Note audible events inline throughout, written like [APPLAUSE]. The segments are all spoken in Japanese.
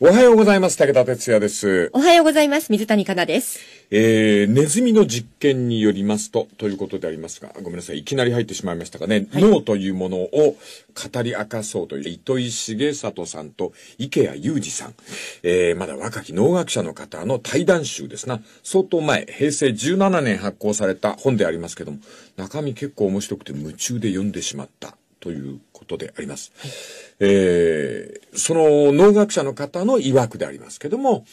おはようございます。武田哲也です。おはようございます。水谷香奈です。えー、ネズミの実験によりますと、ということでありますが、ごめんなさい。いきなり入ってしまいましたかね、はい、脳というものを語り明かそうという、糸井重里さんと池谷裕二さん、えー、まだ若き農学者の方の対談集ですな。相当前、平成17年発行された本でありますけども、中身結構面白くて夢中で読んでしまった。ということであります。はい、えー、その農学者の方の曰くでありますけども、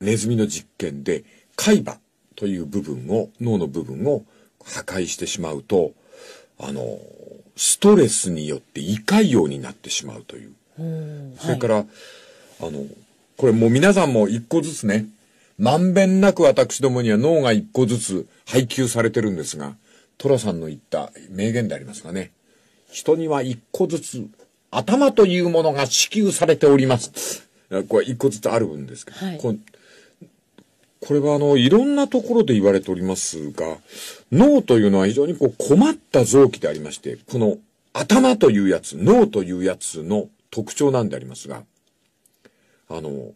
ネズミの実験で海馬という部分を、脳の部分を破壊してしまうと、あの、ストレスによって胃潰瘍になってしまうという。うそれから、あの、これもう皆さんも一個ずつね、まんべんなく私どもには脳が一個ずつ配給されてるんですが、トラさんの言った名言でありますがね、人には一個ずつ頭というものが支給されております。これ一個ずつあるんですけど、はい、ここれはあの、いろんなところで言われておりますが、脳というのは非常にこう困った臓器でありまして、この頭というやつ、脳というやつの特徴なんでありますが、あの、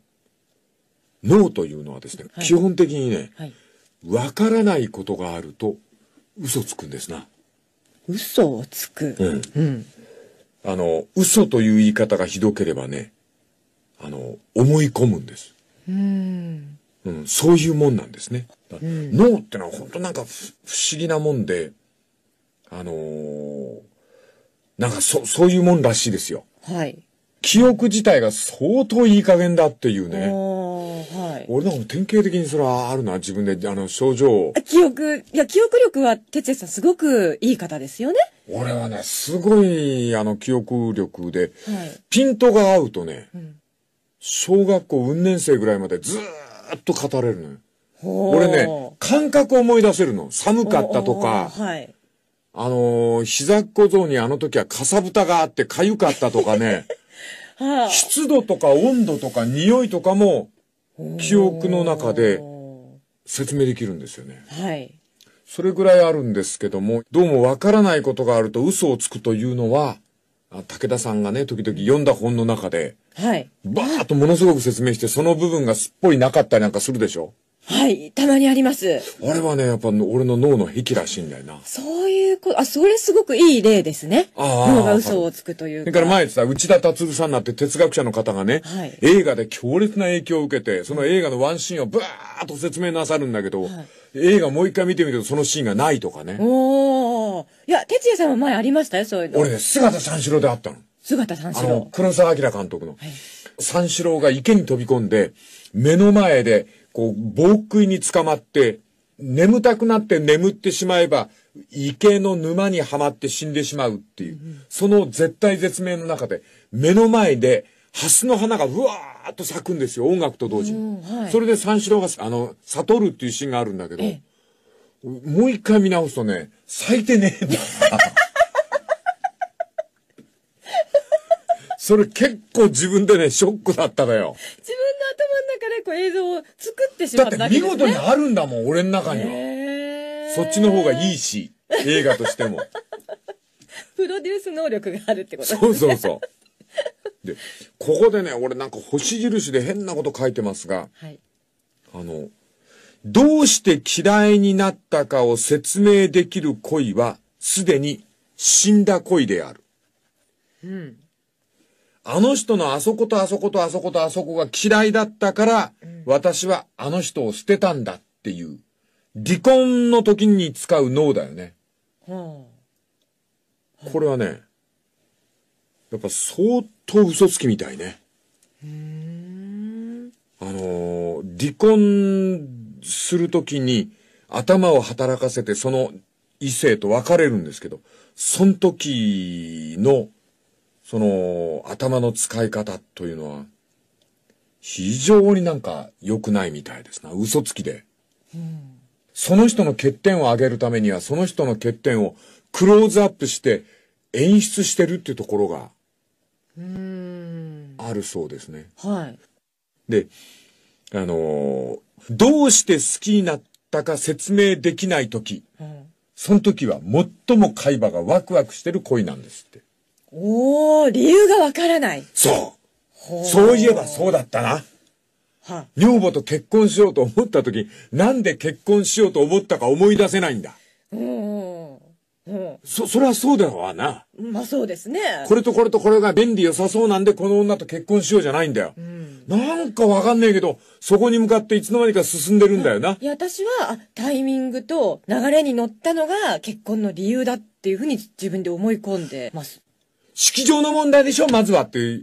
脳というのはですね、はい、基本的にね、わ、はい、からないことがあると嘘つくんですな。嘘をつく。うん。うん、あの、嘘という言い方がひどければね、あの、思い込むんです。うん。うん、そういうもんなんですね。脳、うん、ってのは本当なんか不思議なもんで、あのー、なんかそ、そういうもんらしいですよ。はい。記憶自体が相当いい加減だっていうね。はい。俺なんか典型的にそれはあるな、自分で、あの、症状記憶、いや、記憶力は、哲也さんすごくいい方ですよね。俺はね、すごい、あの、記憶力で、はい、ピントが合うとね、うん、小学校運年生ぐらいまでずっと語れるのよ。俺ね、感覚思い出せるの。寒かったとか、はい、あのー、膝小僧にあの時はかさぶたがあってかゆかったとかね、[LAUGHS] はあ、湿度とか温度とか匂いとかも記憶の中で説明できるんですよね。はい。それぐらいあるんですけども、どうもわからないことがあると嘘をつくというのは、武田さんがね、時々読んだ本の中で、はい。バーッとものすごく説明して、その部分がすっぽりなかったりなんかするでしょはい、たまにあります。あれはね、やっぱ俺の脳の癖らしいんだよな。そういうこと、あ、それすごくいい例ですね。脳が嘘をつくというか。だから前さ、内田達夫さんになって哲学者の方がね、はい、映画で強烈な影響を受けて、その映画のワンシーンをブワーッと説明なさるんだけど、はい、映画もう一回見てみるとそのシーンがないとかね。おいや、哲也さんは前ありましたよ、そういうの。俺ね、姿三四郎であったの。姿三四郎。あの、黒沢明監督の。はい、三四郎が池に飛び込んで、目の前で、こう、暴食いに捕まって、眠たくなって眠ってしまえば、池の沼にはまって死んでしまうっていう、その絶対絶命の中で、目の前で、蓮の花がうわーっと咲くんですよ、音楽と同時に。はい、それで三四郎が、あの、悟るっていうシーンがあるんだけど、もう一回見直すとね、咲いてねえんだ。それ結構自分でね、ショックだったのよ。自分の頭の中でこう映像を作ってしまっただね、だって見事にあるんだもん、俺の中には。そっちの方がいいし、映画としても。[LAUGHS] プロデュース能力があるってことですね。そうそうそう。で、ここでね、俺なんか星印で変なこと書いてますが、はい、あの、どうして嫌いになったかを説明できる恋は、すでに死んだ恋である。うん。あの人のあそことあそことあそことあそこが嫌いだったから、私はあの人を捨てたんだっていう、離婚の時に使う脳だよね。これはね、やっぱ相当嘘つきみたいね。あのー、離婚するときに頭を働かせてその異性と別れるんですけど、その時のその頭の使い方というのは、非常になんか良くないみたいですな。嘘つきで。うん、その人の欠点を上げるためには、その人の欠点をクローズアップして演出してるっていうところが、あるそうですね。はい。で、あのどうして好きになったか説明できない時、うん、その時は最も海馬がワクワクしてる恋なんですって。おお、理由がわからない。そう。そういえばそうだったな。は女房と結婚しようと思った時、なんで結婚しようと思ったか思い出せないんだ。うん。うん。そ、それはそうだわな。まあそうですね。これとこれとこれが便利良さそうなんで、この女と結婚しようじゃないんだよ。うん、なんかわかんねえけど、そこに向かっていつの間にか進んでるんだよな。いや、私は、タイミングと流れに乗ったのが結婚の理由だっていうふうに自分で思い込んでます。式場の問題でしょまずはって、[LAUGHS]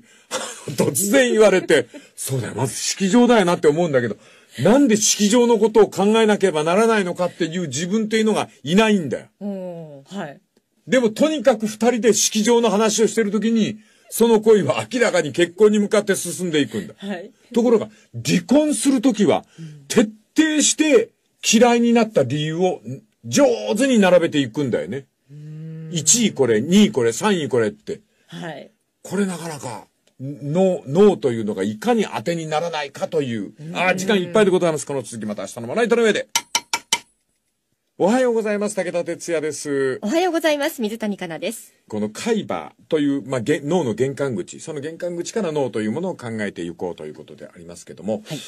突然言われて、そうだよ、まず式場だよなって思うんだけど、なんで式場のことを考えなければならないのかっていう自分っていうのがいないんだよ。うん、はい。でもとにかく二人で式場の話をしてるときに、その恋は明らかに結婚に向かって進んでいくんだ。はい。ところが、離婚するときは、徹底して嫌いになった理由を上手に並べていくんだよね。1位これ、2位これ、3位これって。はい。これなかなか。脳、脳というのがいかに当てにならないかという。ああ、時間いっぱいでございます。この続きまた明日のまな板の上で。おはようございます。武田哲也です。おはようございます。水谷香奈です。この海馬という、まあ、脳の玄関口、その玄関口から脳というものを考えていこうということでありますけども、はい、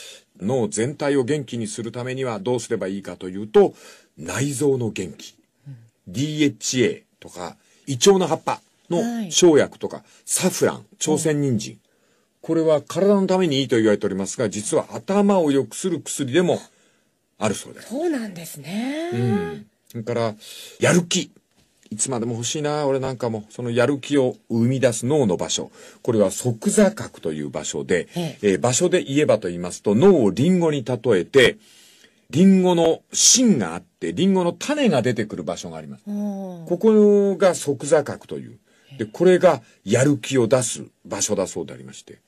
脳全体を元気にするためにはどうすればいいかというと、内臓の元気、うん、DHA とか、胃腸の葉っぱ、の生薬とか、サフラン、朝鮮人参、これは体のためにいいと言われておりますが、実は頭を良くする薬でもあるそうです。そうなんですね。うん。それから、やる気。いつまでも欲しいな、俺なんかも。そのやる気を生み出す脳の場所。これは即座核という場所で、えええー、場所で言えばと言いますと、脳をリンゴに例えて、リンゴの芯があって、リンゴの種が出てくる場所があります。ここが即座角という。で、これがやる気を出す場所だそうでありまして、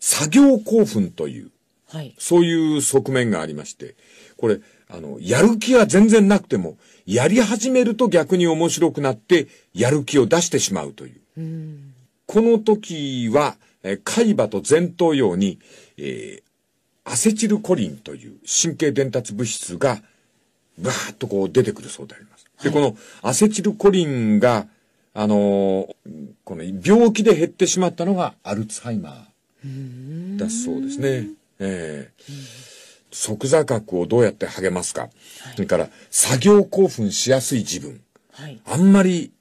作業興奮という、はい、そういう側面がありまして、これ、あの、やる気は全然なくても、やり始めると逆に面白くなって、やる気を出してしまうという。うこの時は、え海馬と前頭葉に、えー、アセチルコリンという神経伝達物質が、バーッとこう出てくるそうであります。で、このアセチルコリンがあの、この病気で減ってしまったのがアルツハイマーだそうですね。ええー、即座角をどうやって励ますか。はい、それから、作業興奮しやすい自分。はい、あんまり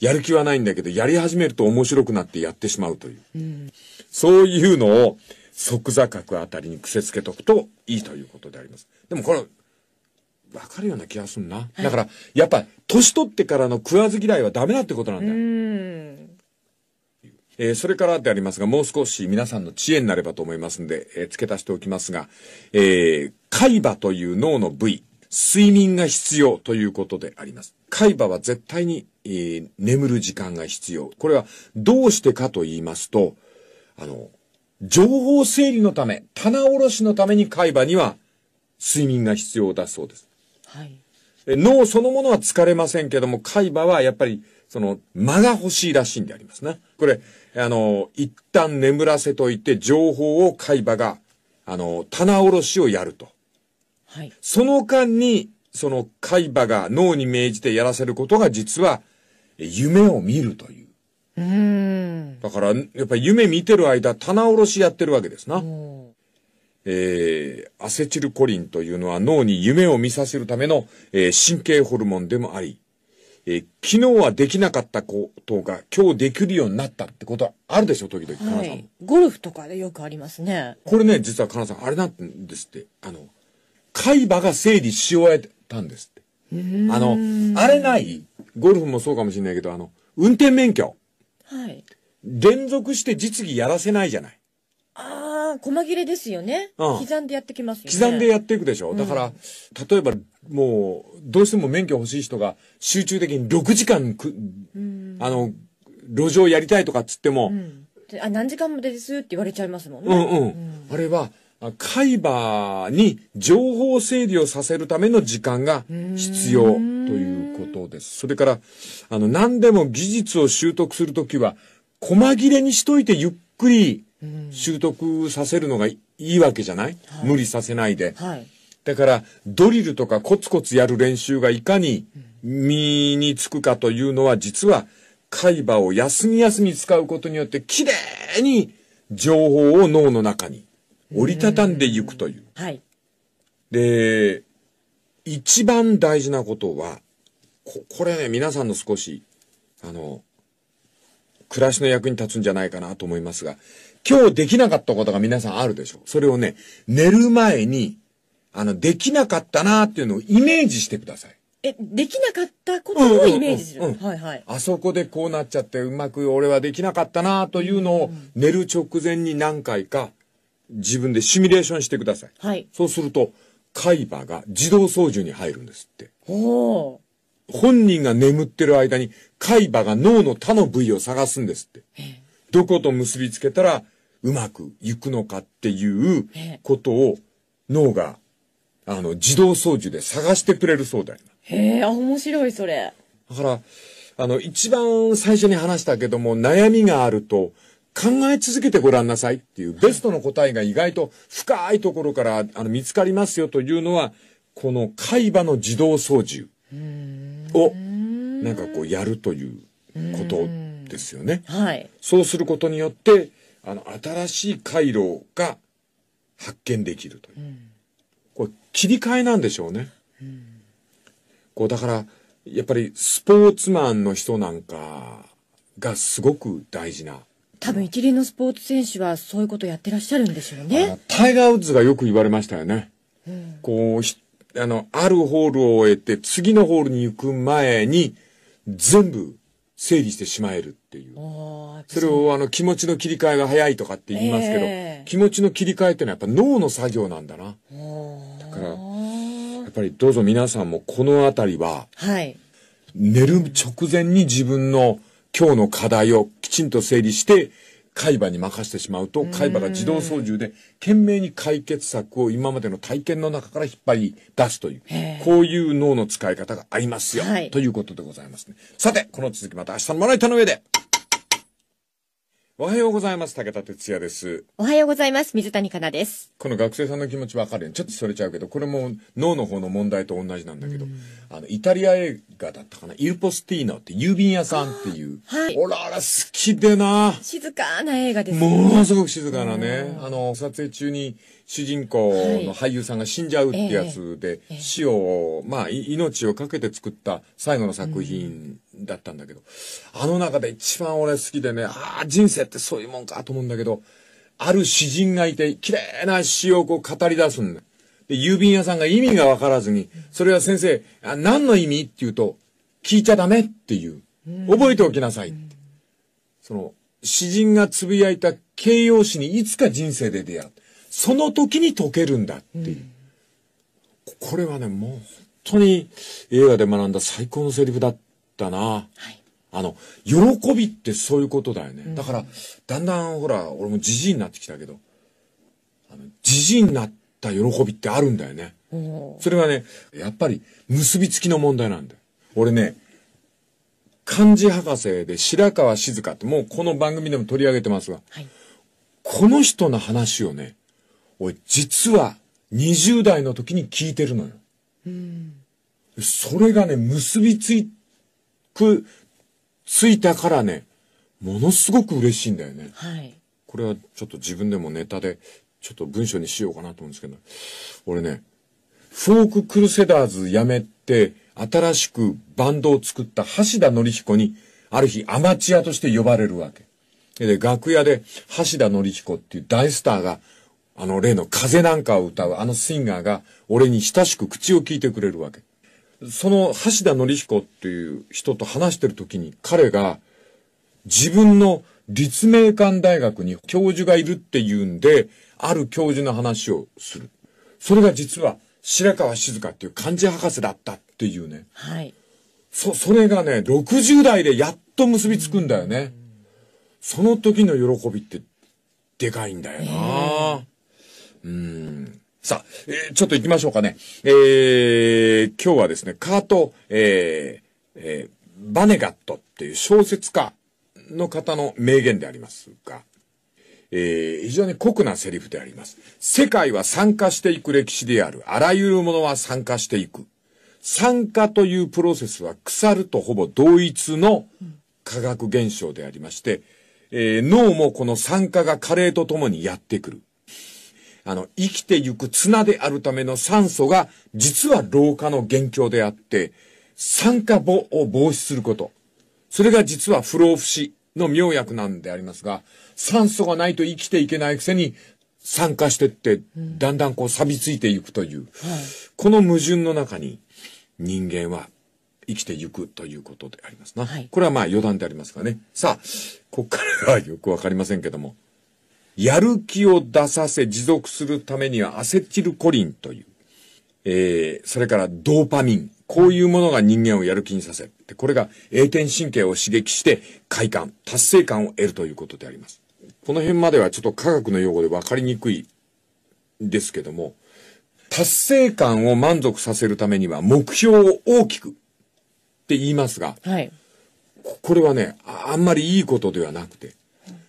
やる気はないんだけど、やり始めると面白くなってやってしまうという。うそういうのを、即座角あたりに癖つけとくといいということであります。でもこれ、わかるような気がすんな。はい、だから、やっぱ、年取ってからの食わず嫌いはダメだってことなんだよ。えー、それからでありますが、もう少し皆さんの知恵になればと思いますんで、えー、付け足しておきますが、えー、海馬という脳の部位、睡眠が必要ということであります。海馬は絶対に、えー、眠る時間が必要。これはどうしてかと言いますと、あの、情報整理のため、棚卸しのために海馬には睡眠が必要だそうです。はい、脳そのものは疲れませんけども、海馬はやっぱり、その、間が欲しいらしいんでありますね。これ、あの、一旦眠らせといて、情報を海馬が、あの、棚卸しをやると。はい。その間に、その海馬が脳に命じてやらせることが実は、夢を見るという。うん。だから、やっぱり夢見てる間、棚卸しやってるわけですな。うんえー、アセチルコリンというのは脳に夢を見させるための、えー、神経ホルモンでもあり、えー、昨日はできなかったことが今日できるようになったってことはあるでしょ、時々、はい、さん、はい。ゴルフとかでよくありますね。これね、実はかなさん、あれなんですって、あの、海馬が整理し終えたんですって。あの、あれないゴルフもそうかもしれないけど、あの、運転免許。はい。連続して実技やらせないじゃない。ああ。あ細切れですよね。うん刻んでやってきますよね。刻んでやっていくでしょ。だから、例えば、もう、どうしても免許欲しい人が集中的に6時間く、うんあの、路上やりたいとかっつっても、うんあ、何時間もですって言われちゃいますもんね。うんうん。あれは、あ海馬に情報整理をさせるための時間が必要ということです。それから、あの、何でも技術を習得するときは、細切れにしといてゆっくり習得させるのがいいわけじゃない、無理させないで、はい、だからドリルとかコツコツやる練習がいかに身につくかというのは実は海馬を休み休み使うことによってきれいに情報を脳の中に折りたたんでいくという。はい、で、一番大事なことは、ここれね、皆さんの少し、あの、暮らしの役に立つんじゃないかなと思いますが、今日できなかったことが皆さんあるでしょそれをね、寝る前に、あの、できなかったなーっていうのをイメージしてください。え、できなかったことをイメージする。はいはい。あそこでこうなっちゃってうまく俺はできなかったなというのを寝る直前に何回か自分でシミュレーションしてください。はい。そうすると、海馬が自動操縦に入るんですって。ほう。本人が眠ってる間に海馬が脳の他の部位を探すんですって。どこと結びつけたらうまくいくのかっていうことを脳が、あの、自動操縦で探してくれるそうだよ。へえ、面白い、それ。だから、あの、一番最初に話したけども、悩みがあると、考え続けてごらんなさいっていう、ベストの答えが意外と深いところから、あの、見つかりますよというのは、この海馬の自動操縦を、なんかこう、やるということですよね。はい。そうすることによって、あの、新しい回路が発見できるという。うん、これ、切り替えなんでしょうね。うん、こう、だから、やっぱりスポーツマンの人なんかがすごく大事な。多分一流のスポーツ選手はそういうことやってらっしゃるんでしょうね。タイガー・ウッズがよく言われましたよね。うん、こう、あの、あるホールを終えて次のホールに行く前に全部整理してしまえるっていう。それをあの気持ちの切り替えが早いとかって言いますけど、えー、気持ちの切り替えってのはやっぱ脳の作業なんだな。だから、やっぱりどうぞ皆さんもこのあたりは、はい、寝る直前に自分の今日の課題をきちんと整理して、海馬に任せてしまうと、海馬が自動操縦で、懸命に解決策を今までの体験の中から引っ張り出すという、こういう脳の使い方がありますよ、ということでございますね。さて、この続きまた明日のまな板の上でおはようございます。武田哲也です。おはようございます。水谷香奈です。この学生さんの気持ちわかるよ、ね。ちょっとそれちゃうけど、これも脳の方の問題と同じなんだけど、あの、イタリア映画だったかな。イルポスティーノって郵便屋さんっていう。はい。俺あれ好きでな。静かな映画です、ね。ものすごく静かなね。あの、撮影中に主人公の俳優さんが死んじゃうってやつで、死を、まあ、命をかけて作った最後の作品だったんだけど、あの中で一番俺好きでね、ああ、人生ってそういうもんかと思うんだけど、ある詩人がいて、綺麗な詩をこう語り出すんだ。で、郵便屋さんが意味がわからずに、それは先生、あ何の意味って言うと、聞いちゃダメっていう。覚えておきなさい。その、詩人が呟いた形容詞にいつか人生で出会う。その時に解けるんだっていう。うん、これはね、もう本当に映画で学んだ最高のセリフだったな。はい、あの、喜びってそういうことだよね。うん、だから、だんだんほら、俺もじじいになってきたけど、じじいになった喜びってあるんだよね。それはね、やっぱり結びつきの問題なんだよ。俺ね、漢字博士で白川静香ってもうこの番組でも取り上げてますが、はい、この人の話をね、俺実は20代の時に聞いてるのよ。うん、それがね、結びついく、ついたからね、ものすごく嬉しいんだよね。はい。これはちょっと自分でもネタで、ちょっと文章にしようかなと思うんですけど、俺ね、フォーククルセダーズやめて、新しくバンドを作った橋田ひ彦に、ある日アマチュアとして呼ばれるわけ。で、楽屋で橋田ひ彦っていう大スターがあの例の風なんかを歌うあのシンガーが俺に親しく口を聞いてくれるわけ。その橋田則彦っていう人と話してる時に彼が自分の立命館大学に教授がいるっていうんで、ある教授の話をする。それが実は白川静香っていう漢字博士だったっていうね。はい。そ、それがね、60代でやっと結びつくんだよね。その時の喜びってでかいんだよな。うん。さあ、えー、ちょっと行きましょうかね。えー、今日はですね、カート、えー、えー、バネガットっていう小説家の方の名言でありますが、えー、非常に酷なセリフであります。世界は参加していく歴史である。あらゆるものは参加していく。酸化というプロセスは腐るとほぼ同一の科学現象でありまして、えー、脳もこの酸化が加齢とともにやってくる。あの、生きてゆく綱であるための酸素が、実は老化の元凶であって、酸化母を防止すること。それが実は不老不死の妙薬なんでありますが、酸素がないと生きていけないくせに、酸化してって、だんだんこう錆びついていくという、うんはい、この矛盾の中に、人間は生きていくということでありますな。はい、これはまあ余談でありますがね。さあ、ここからはよくわかりませんけども。やる気を出させ持続するためにはアセチルコリンという、えー、それからドーパミン。こういうものが人間をやる気にさせる。で、これが栄転神経を刺激して快感、達成感を得るということであります。この辺まではちょっと科学の用語で分かりにくいですけども、達成感を満足させるためには目標を大きくって言いますが、はい、これはね、あんまりいいことではなくて、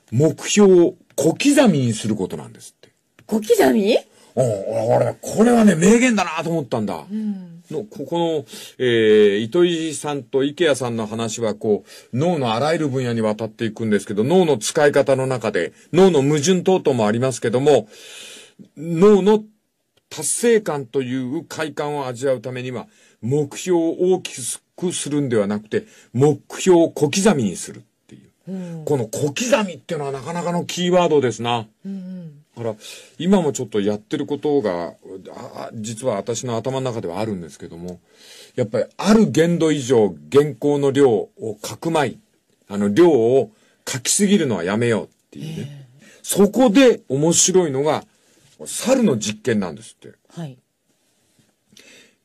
目標を小刻みにすることなんですって。小刻みうん、俺、これはね、名言だなと思ったんだ。うん、のここの、えー、糸井さんと池谷さんの話は、こう、脳のあらゆる分野にわたっていくんですけど、脳の使い方の中で、脳の矛盾等々もありますけども、脳の達成感という快感を味わうためには、目標を大きくするんではなくて、目標を小刻みにする。この小刻みっていうのはなかなかのキーワードですな。うん、ら、今もちょっとやってることが、実は私の頭の中ではあるんですけども、やっぱりある限度以上原稿の量を書くまい、あの量を書きすぎるのはやめようっていうね。そこで面白いのが、猿の実験なんですって。はい。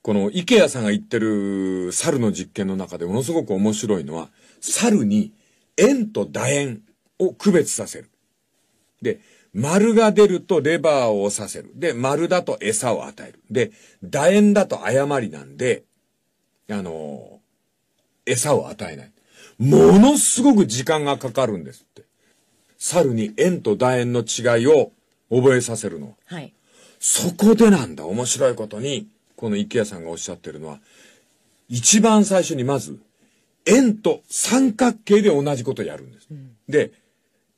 この池谷さんが言ってる猿の実験の中でものすごく面白いのは、猿に円と楕円を区別させる。で、丸が出るとレバーを押させる。で、丸だと餌を与える。で、楕円だと誤りなんで、あのー、餌を与えない。ものすごく時間がかかるんですって。猿に円と楕円の違いを覚えさせるの。はい。そこでなんだ、面白いことに、この池谷さんがおっしゃってるのは、一番最初にまず、円と三角形で同じことやるんです。うん、で、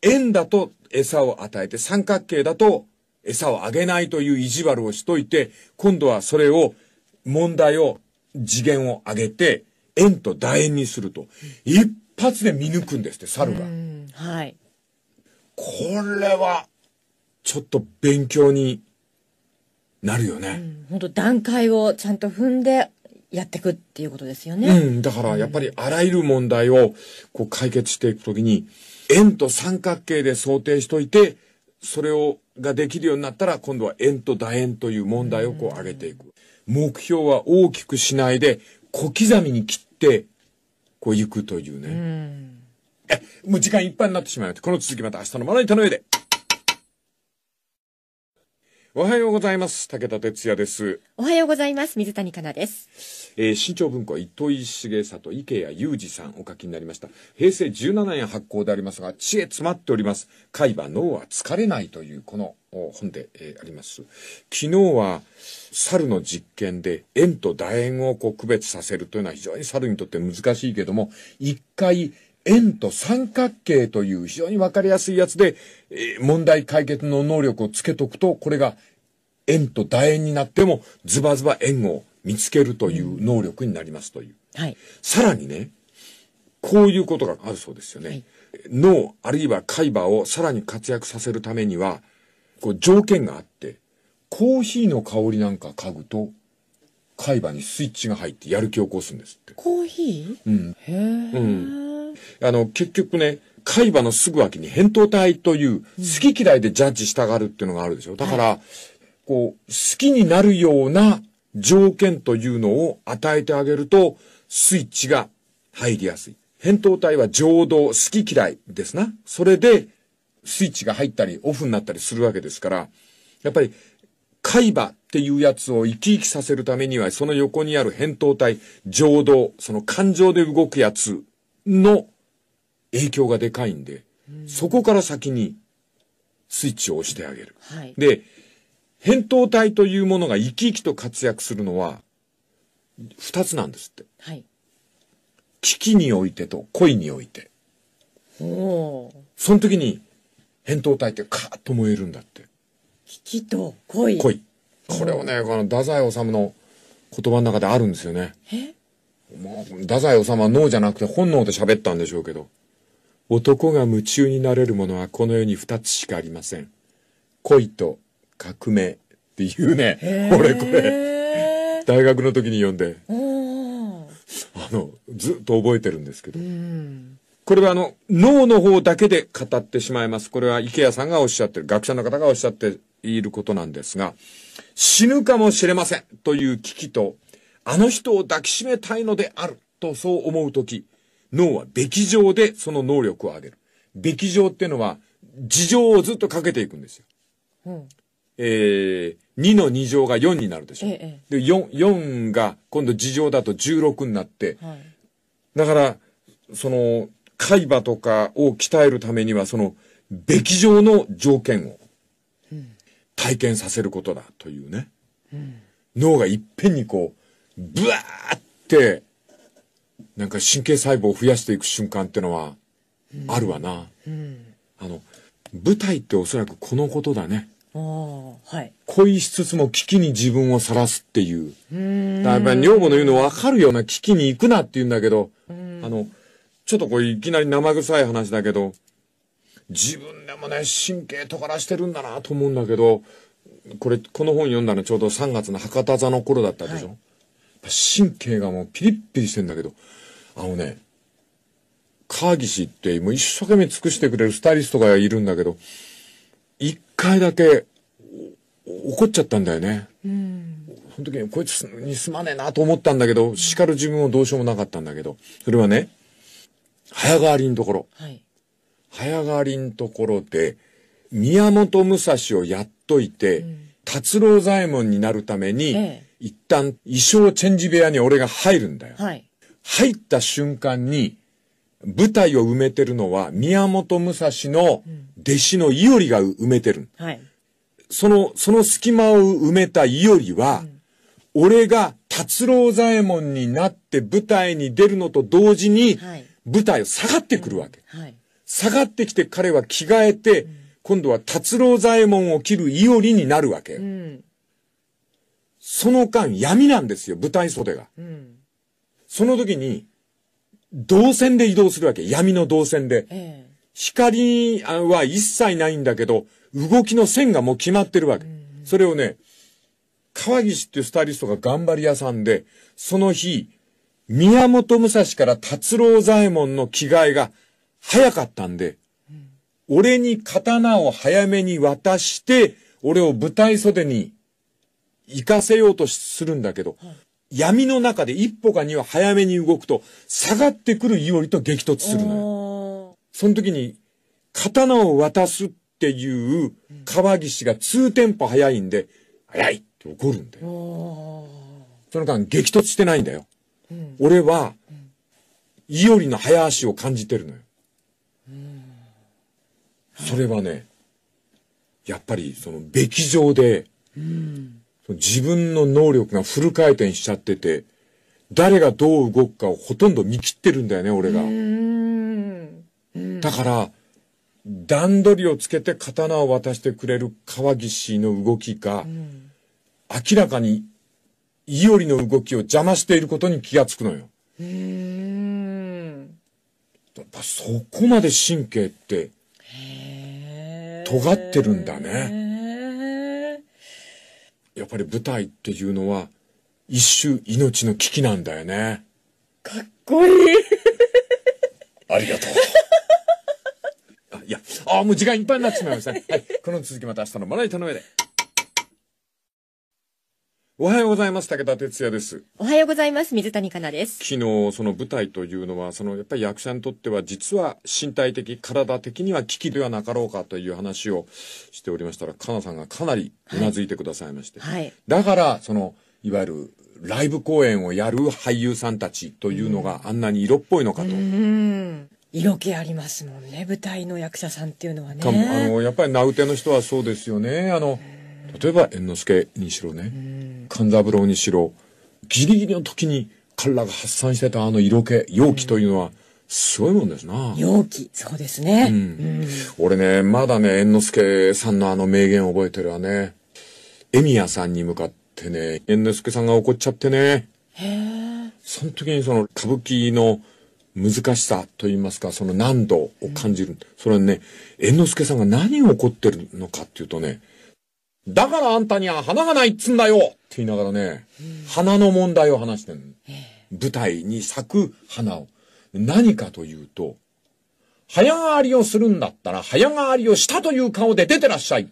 円だと餌を与えて、三角形だと餌をあげないという意地悪をしといて、今度はそれを、問題を、次元を上げて、円と楕円にすると、一発で見抜くんですって、猿が。はい。これは、ちょっと勉強になるよね。本、当、段階をちゃんと踏んでやっていくっていうことですよね。うん。だからやっぱりあらゆる問題をこう解決していくときに、円と三角形で想定しといて、それを、ができるようになったら、今度は円と楕円という問題をこう上げていく。目標は大きくしないで、小刻みに切って、こう行くというね。うえ、もう時間いっぱいになってしまいましこの続きまた明日のまな板の上で。おはようございます。武田哲也です。おはようございます。水谷香奈です。えー、新潮文庫、糸井重里、池谷裕二さんお書きになりました。平成17年発行でありますが、知恵詰まっております。海馬脳は疲れないという、この本で、えー、あります。昨日は、猿の実験で、円と楕円をこう区別させるというのは非常に猿にとって難しいけども、一回、円と三角形という非常にわかりやすいやつで、え問題解決の能力をつけとくと、これが円と楕円になってもズバズバ円を見つけるという能力になりますという。はい、さらにね、こういうことがあるそうですよね。はい、脳、あるいは海馬をさらに活躍させるためには、こう条件があって、コーヒーの香りなんか嗅ぐと、海馬にスイッチが入ってやる気を起こすんですって。コーヒーうん。へえ。うんあの、結局ね、海馬のすぐ脇に扁桃体という好き嫌いでジャッジしたがるっていうのがあるでしょ。だから、はい、こう、好きになるような条件というのを与えてあげると、スイッチが入りやすい。扁桃体は情動、好き嫌いですな。それで、スイッチが入ったり、オフになったりするわけですから、やっぱり、海馬っていうやつを生き生きさせるためには、その横にある扁桃体、情動、その感情で動くやつの影響がでかいんで、うん、そこから先にスイッチを押してあげる。はい、で、扁桃体というものが生き生きと活躍するのは、二つなんですって。はい。危機においてと恋において。その時に、扁桃体ってカーッと燃えるんだって。危機と恋。恋。これをね、この太宰治の言葉の中であるんですよね。えまあ、太宰治は脳じゃなくて本能で喋ったんでしょうけど。男が夢中になれるものはこの世に二つしかありません。恋と革命っていうね、これこれ。大学の時に読んで。あの、ずっと覚えてるんですけど。これはあの、脳の方だけで語ってしまいます。これは池谷さんがおっしゃってる、学者の方がおっしゃっていることなんですが、死ぬかもしれませんという危機と、あの人を抱きしめたいのであるとそう思うとき、脳はべきうでその能力を上げる。べきうっていうのは、事情をずっとかけていくんですよ。うん、えー、2の2乗が4になるでしょ。ええ、で、4、4が今度事情だと16になって、はい、だから、その、海馬とかを鍛えるためには、その、べきうの条件を体験させることだというね。うん、脳がいっぺんにこう、ブワーって、なんか神経細胞を増やしていく瞬間ってのは、あるわな、うんうん、あの、舞台っておそらくこのことだね。はい、恋しつつも危機に自分をさらすっていう。うだやっぱり女房の言うの分かるような危機に行くなって言うんだけど、あの、ちょっとこれいきなり生臭い話だけど、自分でもね、神経尖らしてるんだなと思うんだけど、これ、この本読んだのちょうど3月の博多座の頃だったでしょ、はい、神経がもうピリッピリしてんだけど、あのね、川岸ってもう一生懸命尽くしてくれるスタイリストがいるんだけど、一回だけ怒っちゃったんだよね。うん、その時にこいつにすまねえなと思ったんだけど、叱る自分をどうしようもなかったんだけど、それはね、早変わりのところ。はい、早変わりのところで、宮本武蔵をやっといて、うん、達郎左衛門になるために、ええ一旦衣装チェンジ部屋に俺が入るんだよ。はい。入った瞬間に、舞台を埋めてるのは宮本武蔵の弟子の伊織が埋めてる。はい。その、その隙間を埋めた伊織は、うん、俺が達郎左衛門になって舞台に出るのと同時に、舞台を下がってくるわけ。はい、うんはい、下がってきて彼は着替えて、うん、今度は達郎左衛門を切る伊織になるわけ。うんその間闇なんですよ、舞台袖が。うん、その時に、動線で移動するわけ。闇の動線で。ええ、光は一切ないんだけど、動きの線がもう決まってるわけ。うん、それをね、川岸っていうスタイリストが頑張り屋さんで、その日、宮本武蔵から達郎左衛門の着替えが早かったんで、うん、俺に刀を早めに渡して、俺を舞台袖に行かせようとするんだけど、闇の中で一歩か二は早めに動くと、下がってくる伊織と激突するのよ。その時に、刀を渡すっていう川岸が2テンポ早いんで、早いって怒るんだよ。その間激突してないんだよ。うん、俺は、伊織の早足を感じてるのよ。それはね、やっぱりその、べき上で、うん自分の能力がフル回転しちゃってて、誰がどう動くかをほとんど見切ってるんだよね、俺が。だから、段取りをつけて刀を渡してくれる川岸の動きが、明らかに伊織の動きを邪魔していることに気がつくのよ。そこまで神経って、尖ってるんだね。やっぱり舞台っていうのは、一瞬命の危機なんだよね。かっこいい。ありがとう。あいや、あもう時間いっぱいになってしまいました、はい。この続きまた明日のまな板の上で。おはようございます。武田哲也です。おはようございます。水谷香奈です。昨日、その舞台というのは、そのやっぱり役者にとっては、実は身体的、体的には危機ではなかろうかという話をしておりましたら、香奈さんがかなり頷いてくださいまして。はい、だから、その、いわゆる、ライブ公演をやる俳優さんたちというのがあんなに色っぽいのかと。うん色気ありますもんね、舞台の役者さんっていうのはね。あの、やっぱり名うての人はそうですよね。あの、例えば猿之助にしろね。うん勘三郎にしろ、ギリギリの時に彼らが発散してたあの色気、容器というのは、すごいもんですな。容器、そうですね。うん。俺ね、まだね、猿之助さんのあの名言覚えてるわね。エミヤさんに向かってね、猿之助さんが怒っちゃってね。へえ。その時にその歌舞伎の難しさと言いますか、その難度を感じる。うん、それはね、猿之助さんが何を怒ってるのかっていうとね、だからあんたには花がないっつんだよ言いながらね、花の問題を話してるの。舞台に咲く花を。何かというと、早変わりをするんだったら、早変わりをしたという顔で出てらっしゃい。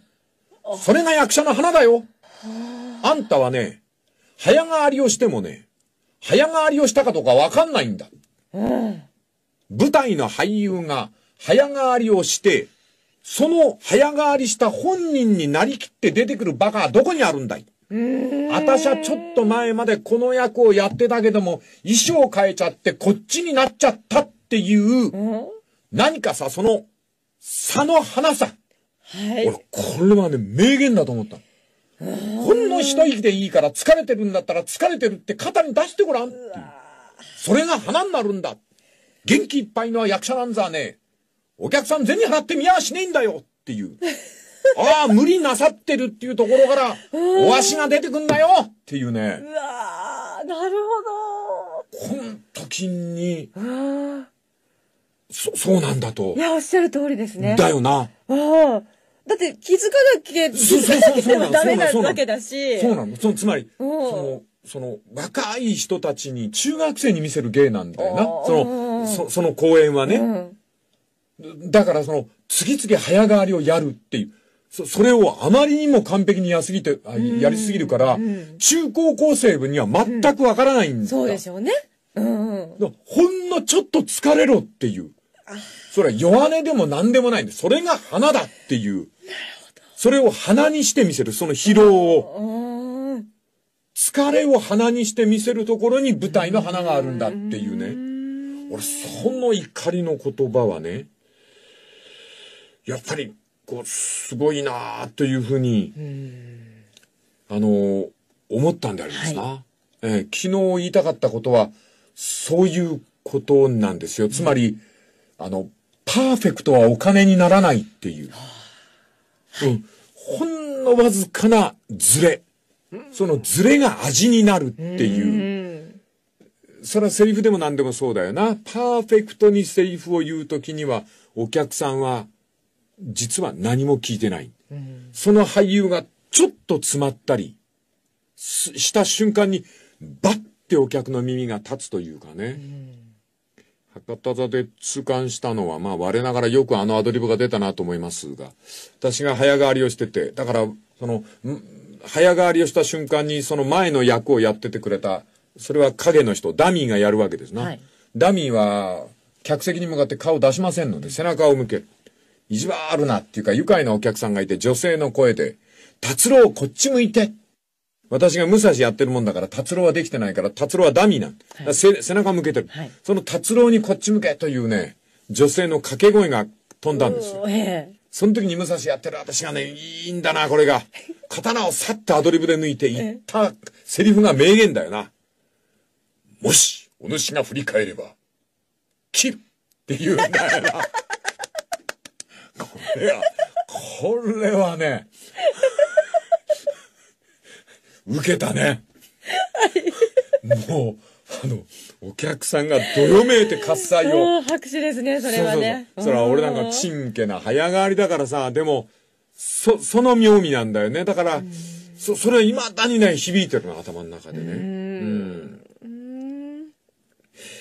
それが役者の花だよ。あんたはね、早変わりをしてもね、早変わりをしたかどうかわかんないんだ。舞台の俳優が早変わりをして、その早変わりした本人になりきって出てくる馬鹿はどこにあるんだい私はちょっと前までこの役をやってたけども、衣装変えちゃってこっちになっちゃったっていう、何かさ、その差の花さ。はい、俺、これはね、名言だと思った。ほんの一息でいいから疲れてるんだったら疲れてるって肩に出してごらんってそれが花になるんだ。元気いっぱいの役者なんざね、お客さん銭払ってみやしねえんだよっていう。ああ、無理なさってるっていうところから、お足が出てくんだよっていうね。うわなるほど。この時に、そ、そうなんだと。いや、おっしゃる通りですね。だよな。ああ。だって気づかなきゃ、気づかなきゃダメなわけだし。そうなの。その、つまり、その、その、若い人たちに、中学生に見せる芸なんだよな。その、そその公演はね。だからその、次々早変わりをやるっていう。そ、それをあまりにも完璧にやすぎて、やりすぎるから、中高校生には全くわからないんだ、うん、そうでしょうね。うん。ほんのちょっと疲れろっていう。それは弱音でも何でもないんで、それが花だっていう。なるほど。それを花にして見せる、その疲労を。疲れを花にして見せるところに舞台の花があるんだっていうね。俺、その怒りの言葉はね、やっぱりこう、すごいなというふうに、あの、思ったんでありますな、はい、えー、昨日言いたかったことは、そういうことなんですよ。つまり、うん、あの、パーフェクトはお金にならないっていう。はい、うん。ほんのわずかなズレ。そのズレが味になるっていう。うそれはセリフでも何でもそうだよな。パーフェクトにセリフを言うときには、お客さんは実は何も聞いてない。うん、その俳優がちょっと詰まったりした瞬間に、バッてお客の耳が立つというかね。うん、博多座で痛感したのは、まあ我ながらよくあのアドリブが出たなと思いますが、私が早変わりをしてて、だから、その、早変わりをした瞬間にその前の役をやっててくれた、それは影の人、ダミーがやるわけですな。はい、ダミーは、客席に向かって顔出しませんので、背中を向ける。意地悪なっていうか愉快なお客さんがいて女性の声で、達郎こっち向いて私が武蔵やってるもんだから、達郎はできてないから、達郎はダミーなん。はい、背中向けてる。はい、その達郎にこっち向けというね、女性の掛け声が飛んだんですよ。えその時に武蔵やってる私がね、いいんだな、これが。刀をさっとアドリブで抜いて言ったセリフが名言だよな。もし、お主が振り返れば、切るって言うんだよな。これは、これはね、受けたね。もう、あの、お客さんがどよめいて喝采を。拍手ですね、それはね。そうそうそれは俺なんかちんけな早変わりだからさ、でも、そ、その妙味なんだよね。だから、そ、それはいまだにね、響いてるの、頭の中でね。うん。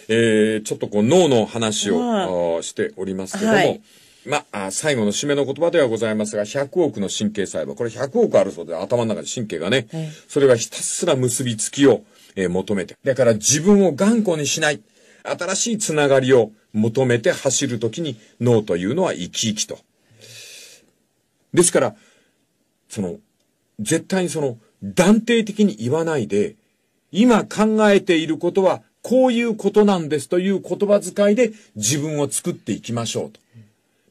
えー、ちょっとこう脳の話を、はしておりますけども、はいまあ、最後の締めの言葉ではございますが、100億の神経細胞。これ100億あるそうで、頭の中で神経がね、それがひたすら結びつきを、えー、求めて。だから自分を頑固にしない。新しいつながりを求めて走るときに脳というのは生き生きと。ですから、その、絶対にその、断定的に言わないで、今考えていることはこういうことなんですという言葉遣いで自分を作っていきましょうと。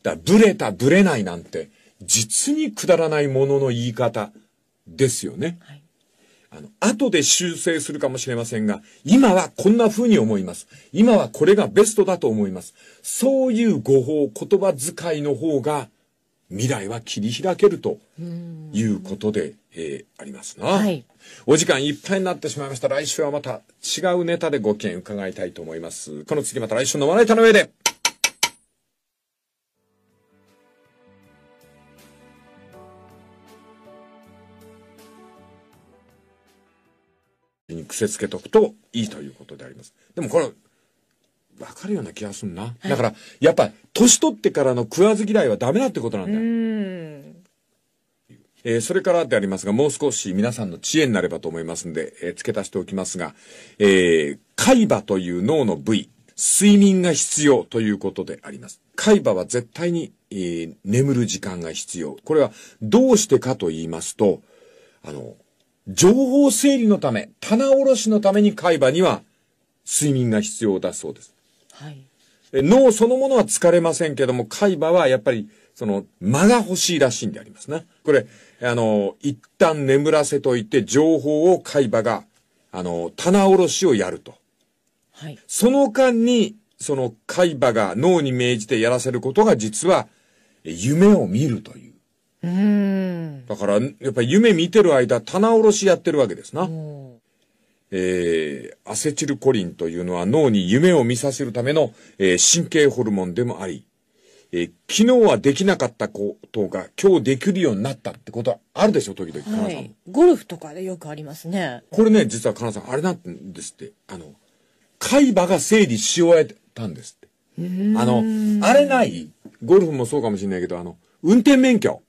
だブレた、ブレないなんて、実にくだらないものの言い方ですよね。はい、あの、後で修正するかもしれませんが、今はこんな風に思います。今はこれがベストだと思います。そういう語法、言葉遣いの方が、未来は切り開けるということで、えー、ありますな、はい、お時間いっぱいになってしまいました。来週はまた違うネタでご意見伺いたいと思います。この次また来週のまな板の上で。に癖つけとくといいということであります。でもこれ、わかるような気がすんな。はい、だから、やっぱ、年取ってからの食わず嫌いはダメだってことなんだよ。えー、それからでありますが、もう少し皆さんの知恵になればと思いますんで、えー、付け足しておきますが、えー、海馬という脳の部位、睡眠が必要ということであります。海馬は絶対に、えー、眠る時間が必要。これはどうしてかと言いますと、あの、情報整理のため、棚卸しのために海馬には睡眠が必要だそうです。はい。脳そのものは疲れませんけども、海馬はやっぱり、その、間が欲しいらしいんでありますね。これ、あの、一旦眠らせといて、情報を海馬が、あの、棚卸しをやると。はい。その間に、その海馬が脳に命じてやらせることが実は、夢を見るという。うん。だから、やっぱり夢見てる間、棚卸しやってるわけですな。えー、アセチルコリンというのは脳に夢を見させるための、えー、神経ホルモンでもあり、えー、昨日はできなかったことが今日できるようになったってことはあるでしょ、時々、はい、ゴルフとかでよくありますね。これね、実はかなさん、あれなんですって、あの、海馬が整理し終えたんですって。あの、あれない、ゴルフもそうかもしれないけど、あの、運転免許。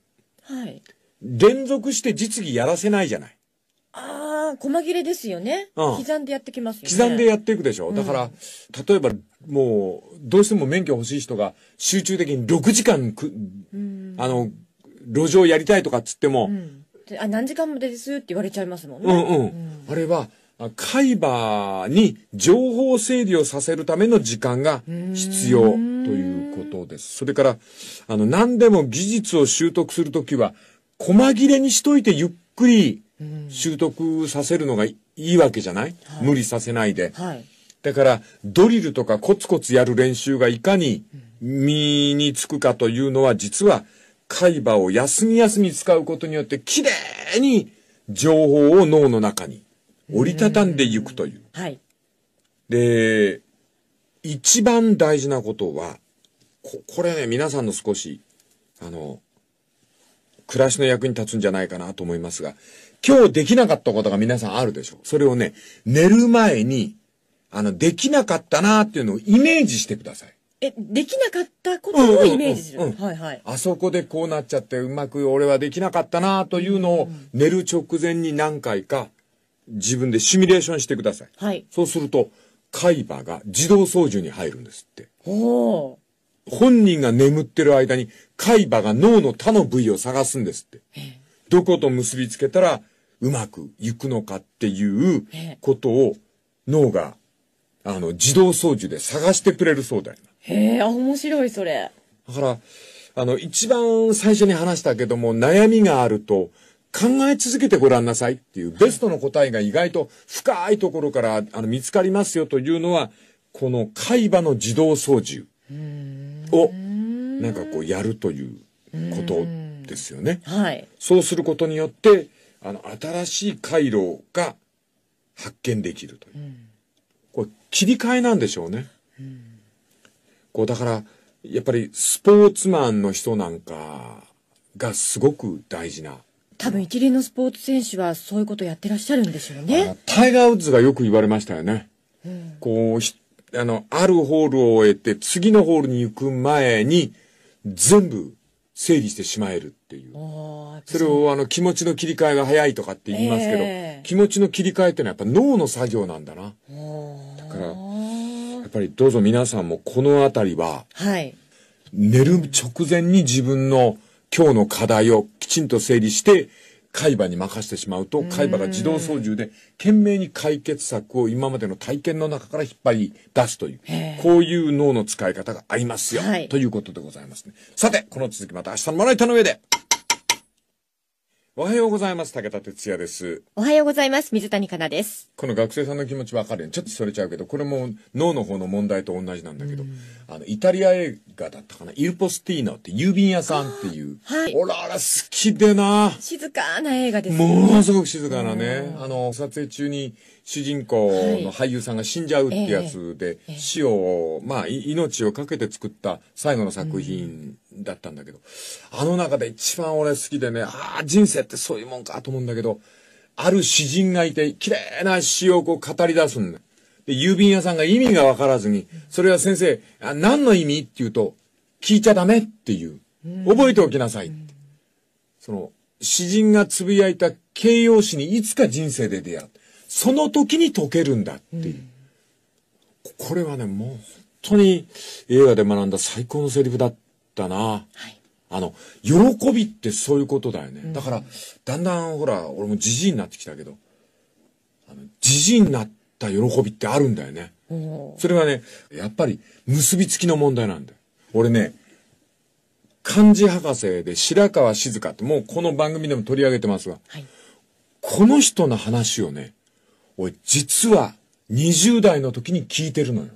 はい。連続して実技やらせないじゃない。ああ、細切れですよね、うん。刻んでやってきますよね。刻んでやっていくでしょ。だから、うん、例えば、もう、どうしても免許欲しい人が集中的に6時間く、うん、あの、路上やりたいとかっつっても、あ、何時間もですって言われちゃいますもんね。うんうん。あれは、海馬に情報整理をさせるための時間が必要ということです。それから、あの、何でも技術を習得するときは、細切れにしといてゆっくり習得させるのがいいわけじゃない、うん、無理させないで。はい、だから、ドリルとかコツコツやる練習がいかに身につくかというのは、実は、海馬を休み休み使うことによって、きれいに情報を脳の中に折りたたんでいくという。うんはい、で、一番大事なことは、ここれね、皆さんの少し、あの、暮らしの役に立つんじゃないかなと思いますが、今日できなかったことが皆さんあるでしょそれをね、寝る前に、あの、できなかったなっていうのをイメージしてください。え、できなかったことをイメージする。はいはい。あそこでこうなっちゃって、うまく俺はできなかったなというのを、寝る直前に何回か、自分でシミュレーションしてください。はい。そうすると、海馬が自動操縦に入るんですって。ほう。本人が眠ってる間に、海馬が脳の他の部位を探すんですって。どこと結びつけたら、うまくいくのかっていうことを、脳が、あの、自動操縦で探してくれるそうだよ。へえ、面白い、それ。だから、あの、一番最初に話したけども、悩みがあると、考え続けてごらんなさいっていう、ベストの答えが意外と深いところから、あの、見つかりますよというのは、この海馬の自動操縦。をなんかこうやるということですよね。はい、そうすることによってあの新しい回路が発見できるという、うん、これ切り替えなんでしょうね。うん、こうだからやっぱりスポーツマンの人なんかがすごく大事な。多分一流のスポーツ選手はそういうことやってらっしゃるんでしょうね。タイガー・ウッズがよく言われましたよね。うん、こうあの、あるホールを終えて、次のホールに行く前に、全部整理してしまえるっていう。それをあの、気持ちの切り替えが早いとかって言いますけど、えー、気持ちの切り替えってのはやっぱ脳の作業なんだな。だから、やっぱりどうぞ皆さんもこのあたりは、はい、寝る直前に自分の今日の課題をきちんと整理して、海馬に任せてしまうと、海馬が自動操縦で、懸命に解決策を今までの体験の中から引っ張り出すという、こういう脳の使い方がありますよ、ということでございますね。さて、この続きまた明日のまな板の上で。おはようございます。武田哲也です。おはようございます。水谷香奈です。この学生さんの気持ちわかるよ、に、ちょっとそれちゃうけど、これも脳の方の問題と同じなんだけど、あの、イタリア映画だったかな。イルポスティーノって郵便屋さんっていう。はい。おらら、好きでな。静かな映画です、ね。ものすごく静かなね。あの、撮影中に主人公の俳優さんが死んじゃうってやつで、はいえーえー、死を、まあ、命をかけて作った最後の作品だったんだけど、あの中で一番俺好きでね、ああ、人生ってそういうもんかと思うんだけど、ある詩人がいて、綺麗な詩をこう語り出すんだ。で、郵便屋さんが意味がわからずに、それは先生、あ何の意味って言うと、聞いちゃダメっていう。覚えておきなさい。その、詩人がつぶやいた形容詞にいつか人生で出会う。その時に解けるんだっていう。うん、これはね、もう本当に映画で学んだ最高のセリフだっったな。はい、あの、喜びってそういうことだよね。うん、だから、だんだんほら、俺もじじいになってきたけど、じじいになった喜びってあるんだよね。それはね、やっぱり結びつきの問題なんだよ。俺ね、漢字博士で白川静香ってもうこの番組でも取り上げてますが、はい、この人の話をね、俺実は20代の時に聞いてるのよ。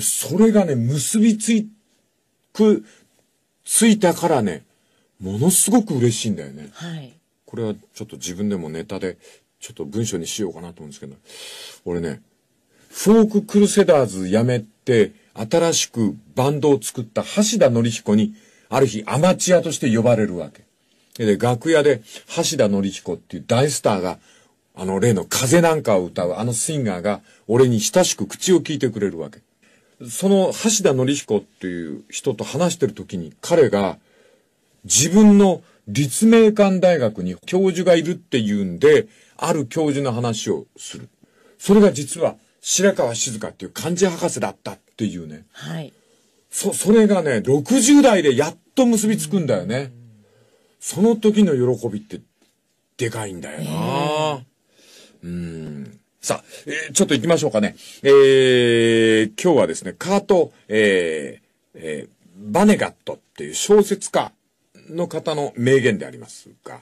それがね、結びついくついたからね、ものすごく嬉しいんだよね。はい。これはちょっと自分でもネタで、ちょっと文章にしようかなと思うんですけど、俺ね、フォーククルセダーズやめて、新しくバンドを作った橋田典彦に、ある日アマチュアとして呼ばれるわけ。で、楽屋で橋田典彦っていう大スターが、あの例の風なんかを歌うあのシンガーが、俺に親しく口を聞いてくれるわけ。その橋田則彦っていう人と話してる時に彼が自分の立命館大学に教授がいるっていうんで、ある教授の話をする。それが実は白川静香っていう漢字博士だったっていうね。はい。そ、それがね、60代でやっと結びつくんだよね。その時の喜びってでかいんだよな。うん。さあ、えー、ちょっと行きましょうかね。えー、今日はですね、カート、えー、えー、バネガットっていう小説家の方の名言でありますが、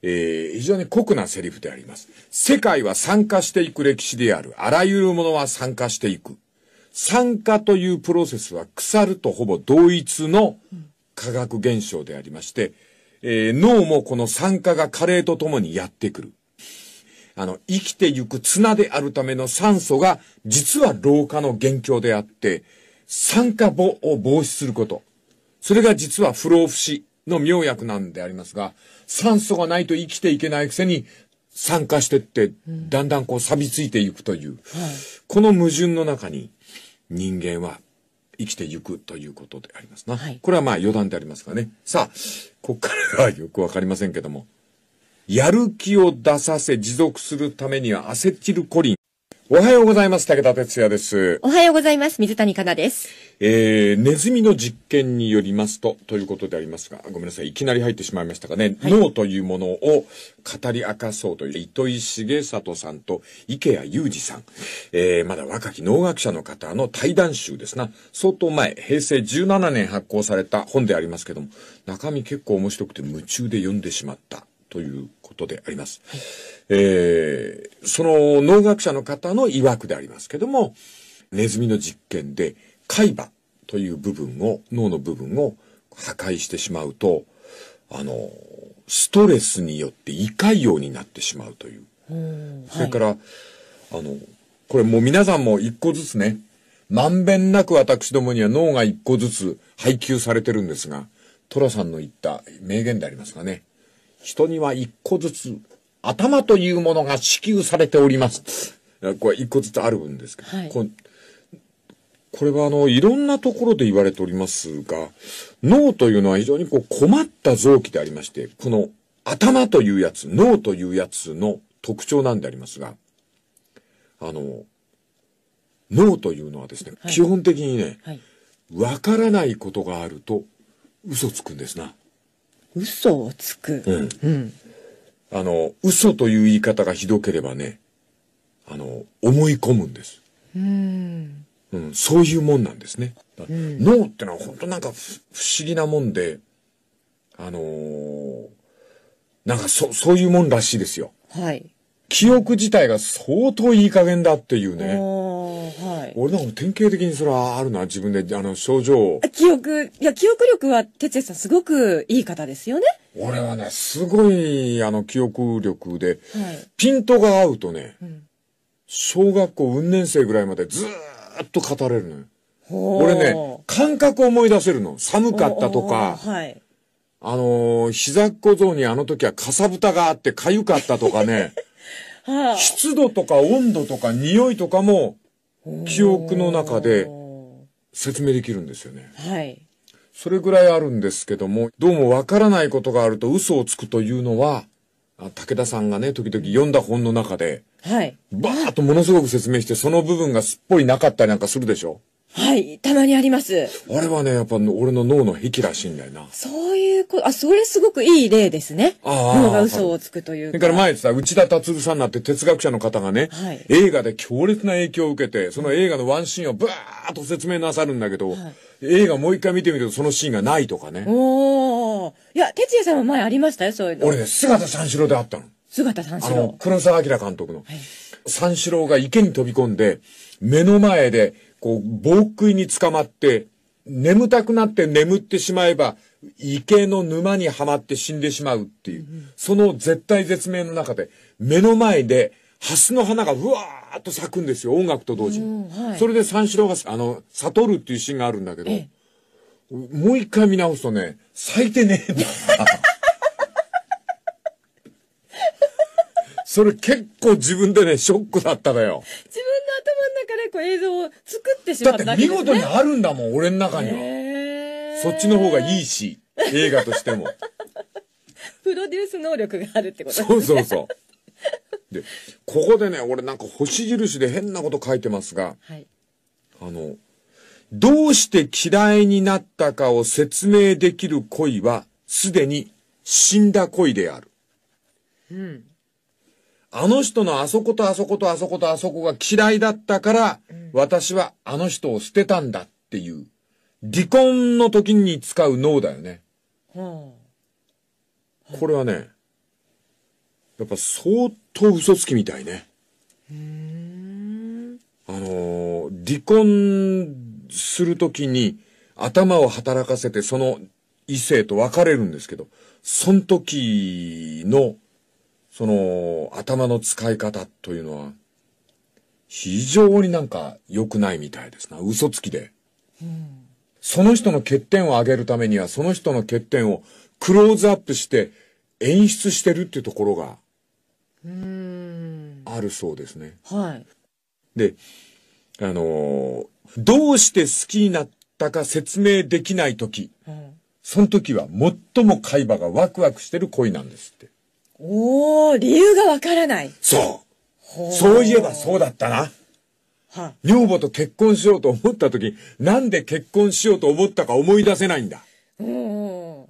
えー、非常に酷なセリフであります。世界は参加していく歴史である。あらゆるものは参加していく。参加というプロセスは腐るとほぼ同一の科学現象でありまして、えー、脳もこの参加が加齢とともにやってくる。あの、生きてゆく綱であるための酸素が、実は老化の元凶であって、酸化母を防止すること。それが実は不老不死の妙薬なんでありますが、酸素がないと生きていけないくせに、酸化してって、だんだんこう錆びついていくという、うんはい、この矛盾の中に、人間は生きていくということでありますな。はい、これはまあ余談でありますがね。さあ、こっからはよくわかりませんけども。やる気を出させ持続するためにはアセチルコリン。おはようございます。武田哲也です。おはようございます。水谷香奈です。えー、ネズミの実験によりますと、ということでありますが、ごめんなさい。いきなり入ってしまいましたがね、はい、脳というものを語り明かそうという、糸井重里さんと池谷裕二さん、えー、まだ若き農学者の方の対談集ですな。相当前、平成17年発行された本でありますけども、中身結構面白くて夢中で読んでしまった。ということであります。はい、えー、その農学者の方の曰くでありますけども、ネズミの実験で海馬という部分を、脳の部分を破壊してしまうと、あの、ストレスによって胃潰瘍になってしまうという。うそれから、あの、これもう皆さんも一個ずつね、まんべんなく私どもには脳が一個ずつ配給されてるんですが、トラさんの言った名言でありますがね、人には一個ずつ頭というものが支給されております。これ一個ずつあるんですけど、はい、ここれはあの、いろんなところで言われておりますが、脳というのは非常にこう困った臓器でありまして、この頭というやつ、脳というやつの特徴なんでありますが、あの、脳というのはですね、はい、基本的にね、わ、はい、からないことがあると嘘つくんですな。嘘をつく。うん。うん、あの、嘘という言い方がひどければね、あの、思い込むんです。うん。うん、そういうもんなんですね。うん、脳ってのは本当なんか不思議なもんで、あのー、なんかそ、そういうもんらしいですよ。はい。記憶自体が相当いい加減だっていうね。はい、俺なんか典型的にそれはあるな、自分で、あの、症状記憶、いや、記憶力は、哲也さんすごくいい方ですよね。俺はね、すごい、あの、記憶力で、はい、ピントが合うとね、うん、小学校運年生ぐらいまでずっと語れるのよ。俺ね、感覚思い出せるの。寒かったとか、あの、膝小僧にあの時はかさぶたがあってかゆかったとかね、[LAUGHS] はあ、湿度とか温度とか匂いとかも記憶の中で説明できるんですよね。はい。それぐらいあるんですけども、どうもわからないことがあると嘘をつくというのは、武田さんがね、時々読んだ本の中で、はい。バーッとものすごく説明して、その部分がすっぽりなかったりなんかするでしょはい、たまにあります。あれはね、やっぱ俺の脳の癖らしいんだよな。そういうこと、あ、それすごくいい例ですね。脳が嘘をつくというか。だから前さ、内田達夫さんなって哲学者の方がね、はい、映画で強烈な影響を受けて、その映画のワンシーンをブワーッと説明なさるんだけど、はい、映画もう一回見てみるとそのシーンがないとかね。おいや、哲也さんも前ありましたよ、そういうの。俺ね、姿三四郎であったの。姿三四郎。あの、黒沢明監督の。はい、三四郎が池に飛び込んで、目の前で、こう、暴食いに捕まって、眠たくなって眠ってしまえば、池の沼にはまって死んでしまうっていう、その絶対絶命の中で、目の前で、蓮の花がうわーっと咲くんですよ、音楽と同時に。はい、それで三四郎が、あの、悟るっていうシーンがあるんだけど、もう一回見直すとね、咲いてねえんだ。それ結構自分でね、ショックだったのよ。自分の頭の中でこう映像を作ってしまっただけ、ね、だって見事にあるんだもん、俺の中には。そっちの方がいいし、映画としても。[LAUGHS] プロデュース能力があるってことですね。そうそうそう。で、ここでね、俺なんか星印で変なこと書いてますが、はい、あの、どうして嫌いになったかを説明できる恋は、すでに死んだ恋である。うん。あの人のあそことあそことあそことあそこが嫌いだったから、私はあの人を捨てたんだっていう、離婚の時に使う脳だよね。これはね、やっぱ相当嘘つきみたいね。あのー、離婚するときに頭を働かせてその異性と別れるんですけど、その時のその、頭の使い方というのは、非常になんか良くないみたいですな。嘘つきで。うん、その人の欠点を上げるためには、その人の欠点をクローズアップして演出してるっていうところが、あるそうですね。はい。で、あのー、どうして好きになったか説明できない時、うん、その時は最も海馬がワクワクしてる恋なんですって。おお、理由がわからない。そう。そういえばそうだったな。は女房と結婚しようと思った時、なんで結婚しようと思ったか思い出せないんだ。うん。う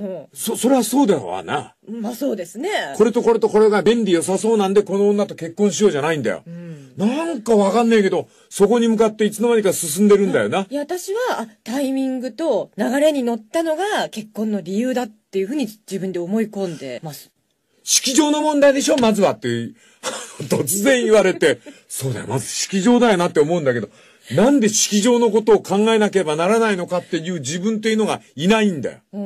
ん。そ、それはそうだわな。まあそうですね。これとこれとこれが便利良さそうなんで、この女と結婚しようじゃないんだよ。うん、なんかわかんねえけど、そこに向かっていつの間にか進んでるんだよな。いや、私は、タイミングと流れに乗ったのが結婚の理由だっていうふうに自分で思い込んでます。式場の問題でしょまずはって、[LAUGHS] 突然言われて、そうだよ、まず式場だよなって思うんだけど、なんで式場のことを考えなければならないのかっていう自分っていうのがいないんだよ。う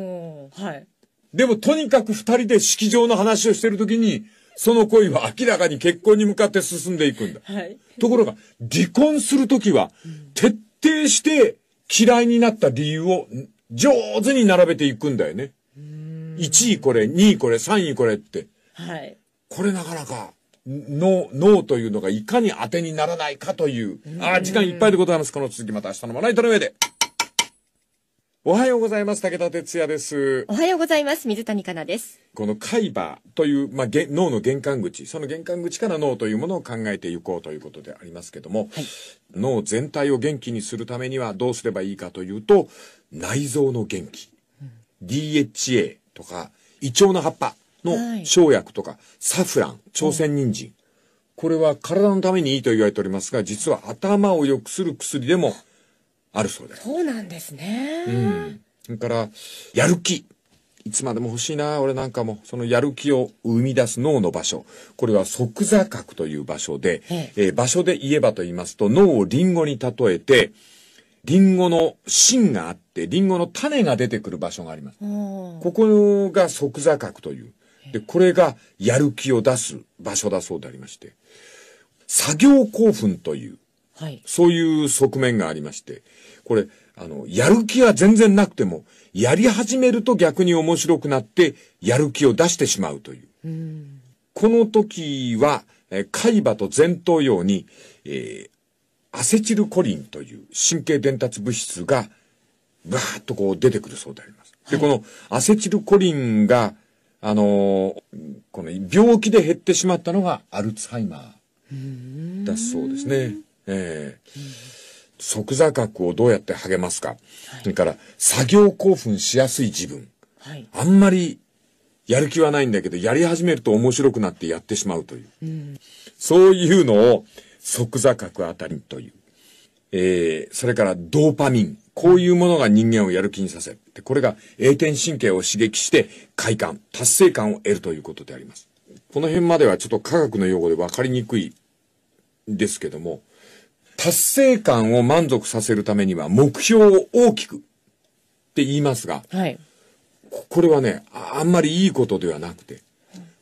ん、はい。でもとにかく二人で式場の話をしてるときに、その恋は明らかに結婚に向かって進んでいくんだ。はい。ところが、離婚するときは、徹底して嫌いになった理由を上手に並べていくんだよね。1位これ、2位これ、3位これって。はい。これなかなか、脳、脳というのがいかに当てにならないかという。うああ、時間いっぱいでございます。この続きまた明日のまな板の上で。おはようございます。武田哲也です。おはようございます。水谷香奈です。この海馬という、まあ、脳の玄関口、その玄関口から脳というものを考えていこうということでありますけども、はい、脳全体を元気にするためにはどうすればいいかというと、内臓の元気、うん、DHA、とか、イチョウの葉っぱの生薬とか、サフラン、朝鮮人参、これは体のためにいいと言われておりますが、実は頭を良くする薬でもあるそうです。そうなんですね。うん。それから、やる気。いつまでも欲しいな、俺なんかも。そのやる気を生み出す脳の場所。これは即座角という場所で、ええー、場所で言えばと言いますと、脳をリンゴに例えて、リンゴの芯があって、リンゴの種が出てくる場所があります。ここが即座角という。で、これがやる気を出す場所だそうでありまして、作業興奮という、はい、そういう側面がありまして、これ、あの、やる気は全然なくても、やり始めると逆に面白くなって、やる気を出してしまうという。うこの時は、え海馬と前頭葉に、えー、アセチルコリンという神経伝達物質が、バーッとこう出てくるそうであります。で、このアセチルコリンが、あのー、この病気で減ってしまったのがアルツハイマーだそうですね。ええー、即座角をどうやって励ますか。はい、それから、作業興奮しやすい自分。はい、あんまりやる気はないんだけど、やり始めると面白くなってやってしまうという。うん、そういうのを、即座角あたりという。えー、それからドーパミン。こういうものが人間をやる気にさせる。で、これが栄転神経を刺激して快感、達成感を得るということであります。この辺まではちょっと科学の用語で分かりにくいですけども、達成感を満足させるためには目標を大きくって言いますが、はい、これはね、あんまりいいことではなくて、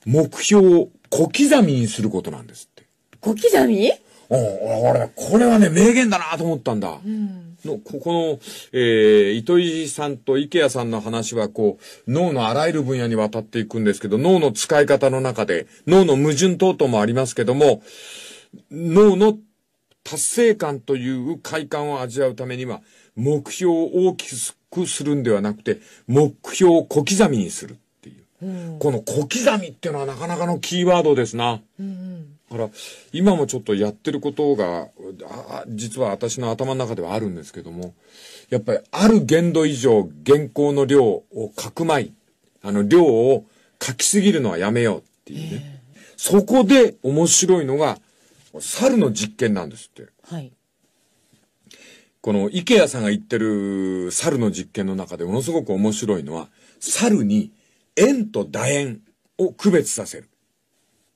目標を小刻みにすることなんですって。小刻み俺、これはね、名言だなと思ったんだ。うんの、ここの、えー、糸井さんと池谷さんの話は、こう、脳のあらゆる分野にわたっていくんですけど、脳の使い方の中で、脳の矛盾等々もありますけども、脳の達成感という快感を味わうためには、目標を大きくするんではなくて、目標を小刻みにするっていう。うん、この小刻みっていうのはなかなかのキーワードですな。うんうんだから、今もちょっとやってることが、あ実は私の頭の中ではあるんですけども、やっぱりある限度以上原稿の量を書くまい。あの、量を書きすぎるのはやめようっていうね。そこで面白いのが、猿の実験なんですって。はい。この池谷さんが言ってる猿の実験の中でものすごく面白いのは、猿に円と楕円を区別させる。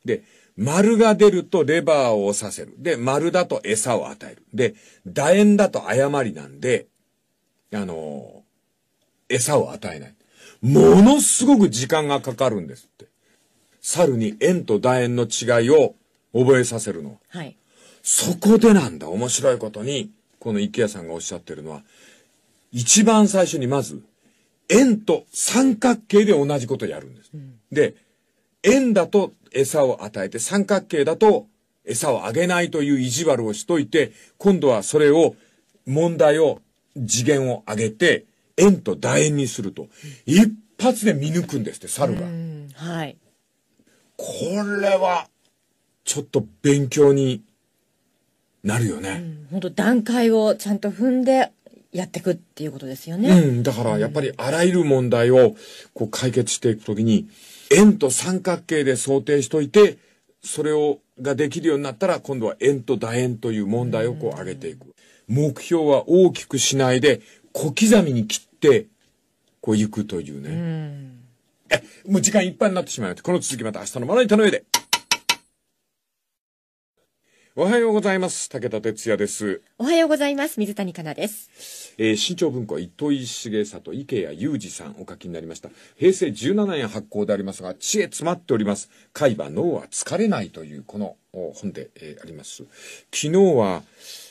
で、丸が出るとレバーを押させる。で、丸だと餌を与える。で、楕円だと誤りなんで、あのー、餌を与えない。ものすごく時間がかかるんですって。猿に円と楕円の違いを覚えさせるの。はい。そこでなんだ、面白いことに、この池谷さんがおっしゃってるのは、一番最初にまず、円と三角形で同じことやるんです。うん、で、円だと餌を与えて、三角形だと餌をあげないという意地悪をしといて、今度はそれを、問題を、次元を上げて、円と楕円にすると。一発で見抜くんですって、猿が。はい。これは、ちょっと勉強になるよね。本当段階をちゃんと踏んでやっていくっていうことですよね。うん、だからやっぱりあらゆる問題をこう解決していくときに、円と三角形で想定しといて、それを、ができるようになったら、今度は円と楕円という問題をこう上げていく。目標は大きくしないで、小刻みに切って、こう行くというね。え、もう時間いっぱいになってしまいましこの続きまた明日のまな板の上で。おはようございます。武田哲也です。おはようございます。水谷香奈です。えー、新潮文庫は糸井重里、池谷裕二さんお書きになりました。平成17年発行でありますが、知恵詰まっております。海馬脳は疲れないというこの本で、えー、あります。昨日は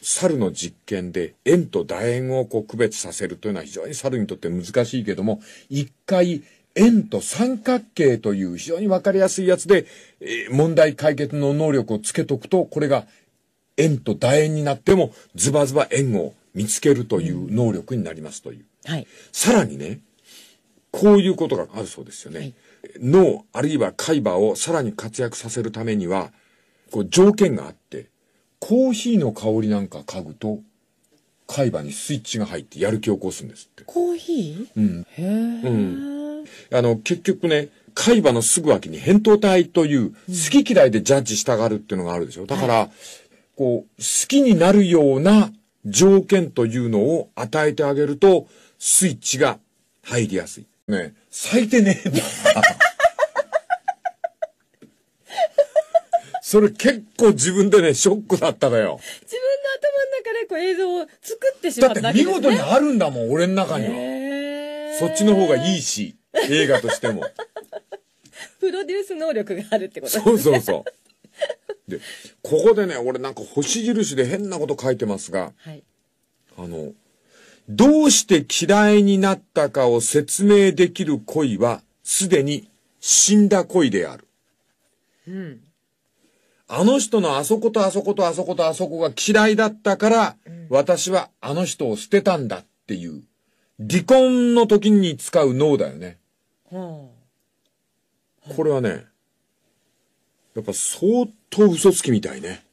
猿の実験で円と楕円をこう区別させるというのは非常に猿にとって難しいけども、一回円と三角形という非常にわかりやすいやつで、えー、問題解決の能力をつけとくと、これが円と楕円になってもズバズバ円を見つけるという能力になりますという。はい、さらにね、こういうことがあるそうですよね。はい、脳あるいは海馬をさらに活躍させるためには、こう条件があって、コーヒーの香りなんか嗅ぐと海馬にスイッチが入ってやる気を起こすんですって。コーヒーうん。へえ。うんあの、結局ね、海馬のすぐ脇に扁桃体という、好き嫌いでジャッジしたがるっていうのがあるでしょ。だから、はい、こう、好きになるような条件というのを与えてあげると、スイッチが入りやすい。ね咲いてねえ [LAUGHS] それ結構自分でね、ショックだったのよ。自分の頭の中でこう映像を作ってしまっただ、ね、って見事にあるんだもん、俺の中には。そっちの方がいいし。映画としてもプロデュース能力があるってことですねそうそうそうでここでね俺なんか星印で変なこと書いてますが、はい、あのどうして嫌いになったかを説明できる恋はすでに死んだ恋である、うん、あの人のあそことあそことあそことあそこが嫌いだったから、うん、私はあの人を捨てたんだっていう離婚の時に使う脳だよね。これはね、やっぱ相当嘘つきみたいね。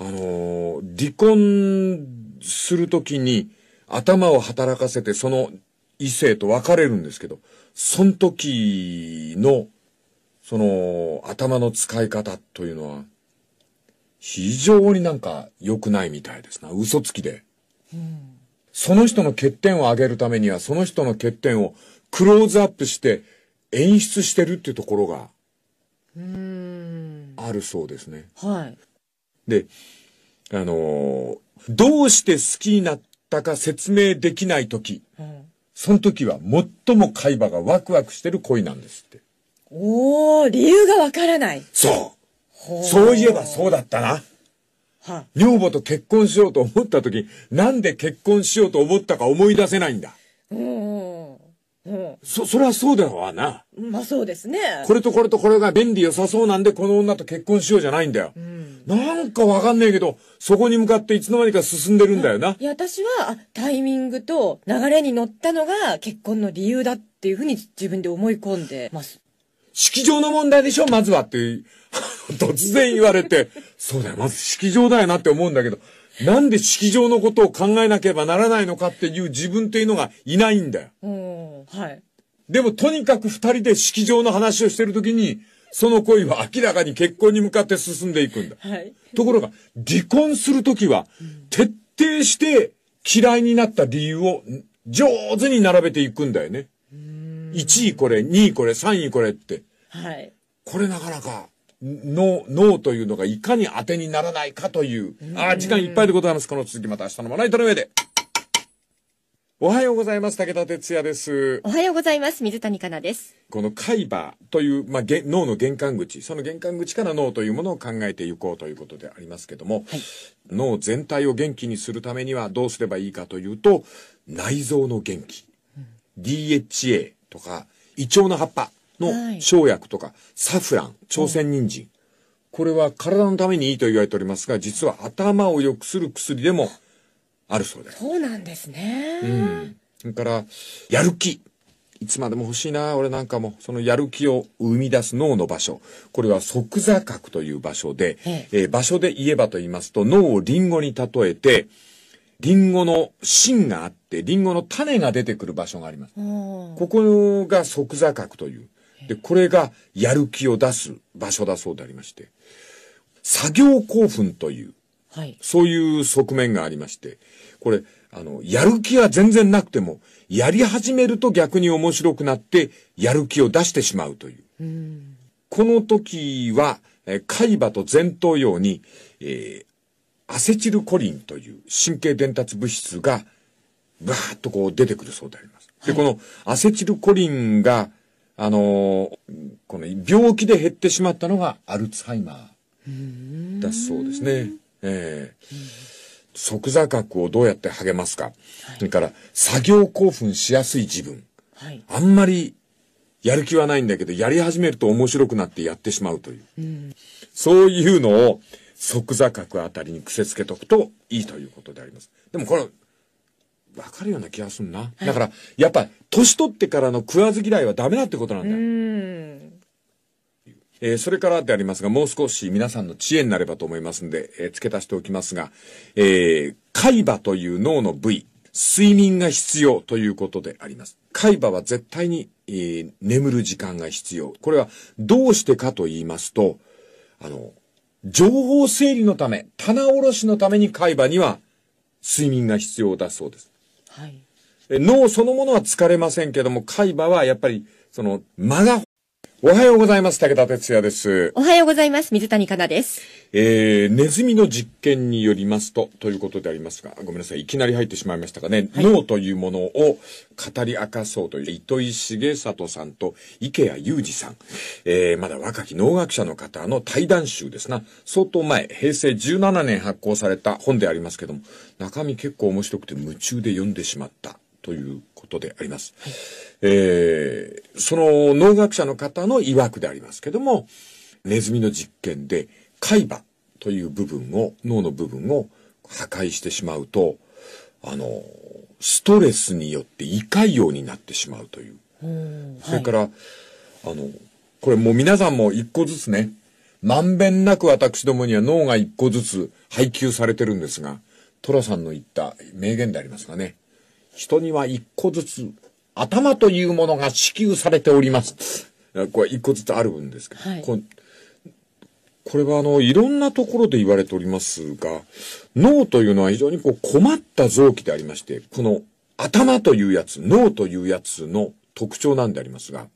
あの離婚するときに頭を働かせてその異性と別れるんですけど、その時の、その頭の使い方というのは、非常になんか良くないみたいですな。嘘つきで。うんその人の欠点を上げるためには、その人の欠点をクローズアップして演出してるっていうところが、あるそうですね。はい。で、あのー、どうして好きになったか説明できない時、うん、その時は最も海馬がワクワクしてる恋なんですって。おお、理由がわからない。そうそういえばそうだったな。女房と結婚しようと思った時、なんで結婚しようと思ったか思い出せないんだ。うんうん、そ、それはそうだわな。まあそうですね。これとこれとこれが便利良さそうなんで、この女と結婚しようじゃないんだよ。うん、なんかわかんねえけど、そこに向かっていつの間にか進んでるんだよな。いや、私は、タイミングと流れに乗ったのが結婚の理由だっていうふうに自分で思い込んでます。式場の問題でしょまずはって、[LAUGHS] 突然言われて、そうだよ、まず式場だよなって思うんだけど、なんで式場のことを考えなければならないのかっていう自分っていうのがいないんだよ。うん、はい。でもとにかく二人で式場の話をしてるときに、その恋は明らかに結婚に向かって進んでいくんだ。はい。ところが、離婚するときは、徹底して嫌いになった理由を上手に並べていくんだよね。1位これ、2位これ、3位これって。はい。これなかなか。脳、脳というのがいかに当てにならないかという。ああ、時間いっぱいでございます。この続きまた明日のまな板の上で。おはようございます。武田哲也です。おはようございます。水谷香奈です。この海馬という、まあ、脳の玄関口、その玄関口から脳というものを考えていこうということでありますけども、はい、脳全体を元気にするためにはどうすればいいかというと、内臓の元気、うん、DHA とか、胃腸の葉っぱ、の生薬とか、サフラン、朝鮮人参、これは体のためにいいと言われておりますが、実は頭を良くする薬でもあるそうです。そうなんですね。うん。それから、やる気。いつまでも欲しいな、俺なんかも。そのやる気を生み出す脳の場所。これは即座核という場所で、ええー、場所で言えばと言いますと、脳をリンゴに例えて、リンゴの芯があって、リンゴの種が出てくる場所があります。ここが即座核という。で、これがやる気を出す場所だそうでありまして、作業興奮という、はい、そういう側面がありまして、これ、あの、やる気は全然なくても、やり始めると逆に面白くなって、やる気を出してしまうという。うこの時は、え海馬と前頭葉に、えー、アセチルコリンという神経伝達物質が、バーッとこう出てくるそうであります。で、このアセチルコリンがあの、この病気で減ってしまったのがアルツハイマーだそうですね。えー即座覚をどうやって励ますか、はい、それから作業興奮しやすい自分、はい、あんまりやる気はないんだけどやり始めると面白くなってやってしまうという、うん、そういうのを即座覚あたりに癖つけとくといいということであります。でもこれわかるような気がすんな。だから、やっぱ、年取ってからの食わず嫌いはダメだってことなんだよ。うんえー、それからでありますが、もう少し皆さんの知恵になればと思いますんで、えー、付け足しておきますが、えー、海馬という脳の部位、睡眠が必要ということであります。海馬は絶対に、えー、眠る時間が必要。これはどうしてかと言いますと、あの、情報整理のため、棚卸しのために海馬には睡眠が必要だそうです。はい、脳そのものは疲れませんけども海馬はやっぱりその間がおはようございます。武田哲也です。おはようございます。水谷香奈です。えー、ネズミの実験によりますと、ということでありますが、ごめんなさい。いきなり入ってしまいましたがね、はい、脳というものを語り明かそうという、糸井重里さんと池谷裕二さん、えー、まだ若き農学者の方の対談集ですな。相当前、平成17年発行された本でありますけども、中身結構面白くて夢中で読んでしまった。ということであります。はい、えー、その農学者の方の曰くでありますけども、ネズミの実験で海馬という部分を、脳の部分を破壊してしまうと、あの、ストレスによって胃潰瘍になってしまうという。うそれから、あの、これもう皆さんも一個ずつね、まんべんなく私どもには脳が一個ずつ配給されてるんですが、寅さんの言った名言でありますがね、人には一個ずつ頭というものが支給されております。これ一個ずつあるんですけど、はい、ここれはあの、いろんなところで言われておりますが、脳というのは非常にこう困った臓器でありまして、この頭というやつ、脳というやつの特徴なんでありますが、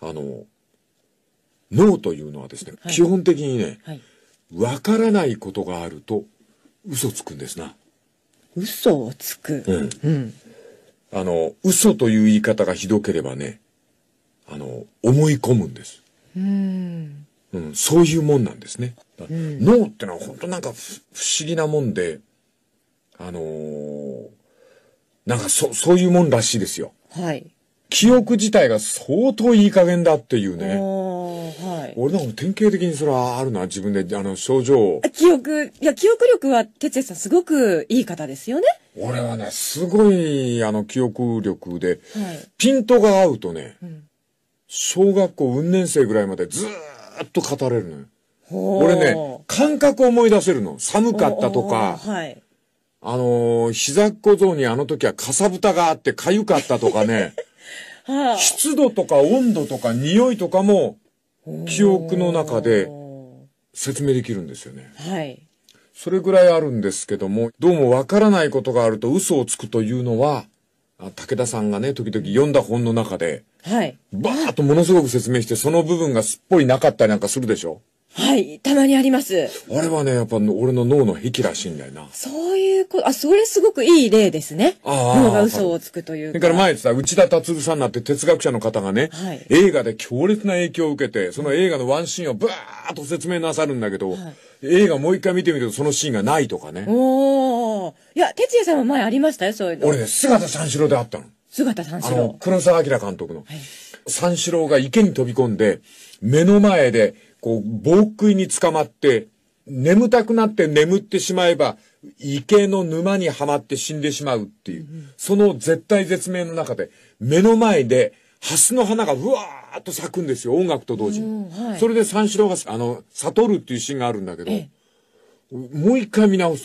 あの、脳というのはですね、はい、基本的にね、わ、はい、からないことがあると嘘つくんですな。嘘をつく。うん。うん。あの、嘘という言い方がひどければね、あの、思い込むんです。うん。うん、そういうもんなんですね。脳、うん、ってのは本当なんか不思議なもんで、あのー、なんかそ、そういうもんらしいですよ。はい。記憶自体が相当いい加減だっていうね。はい、俺なんか典型的にそれはあるな、自分で、あの、症状を。記憶、いや、記憶力は、哲也さんすごくいい方ですよね。俺はね、すごい、あの、記憶力で、はい、ピントが合うとね、うん、小学校運年生ぐらいまでずっと語れるのよ。俺ね、感覚思い出せるの。寒かったとか、あの、膝小僧にあの時はかさぶたがあってかゆかったとかね、[LAUGHS] はあ、湿度とか温度とか匂いとかも、記憶の中で説明できるんですよね。はい。それぐらいあるんですけども、どうもわからないことがあると嘘をつくというのは、武田さんがね、時々読んだ本の中で、はい。バーッとものすごく説明して、その部分がすっぽりなかったりなんかするでしょはい、たまにあります。あれはね、やっぱ俺の脳の癖らしいんだよな。そういうこと、あ、それすごくいい例ですね。脳が嘘をつくというか。だから前さ、内田達さんなんて哲学者の方がね、はい、映画で強烈な影響を受けて、その映画のワンシーンをブワーッと説明なさるんだけど、はい、映画もう一回見てみるとそのシーンがないとかね。おいや、哲也さんは前ありましたよ、そういうの。俺ね、姿三四郎であったの。姿三四郎。あの、黒沢明監督の。はい、三四郎が池に飛び込んで、目の前で、こう、暴食に捕まって、眠たくなって眠ってしまえば、池の沼にはまって死んでしまうっていう、その絶体絶命の中で、目の前で、蓮の花がうわーっと咲くんですよ、音楽と同時に。はい、それで三四郎が、あの、悟るっていうシーンがあるんだけど、もう一回見直すと、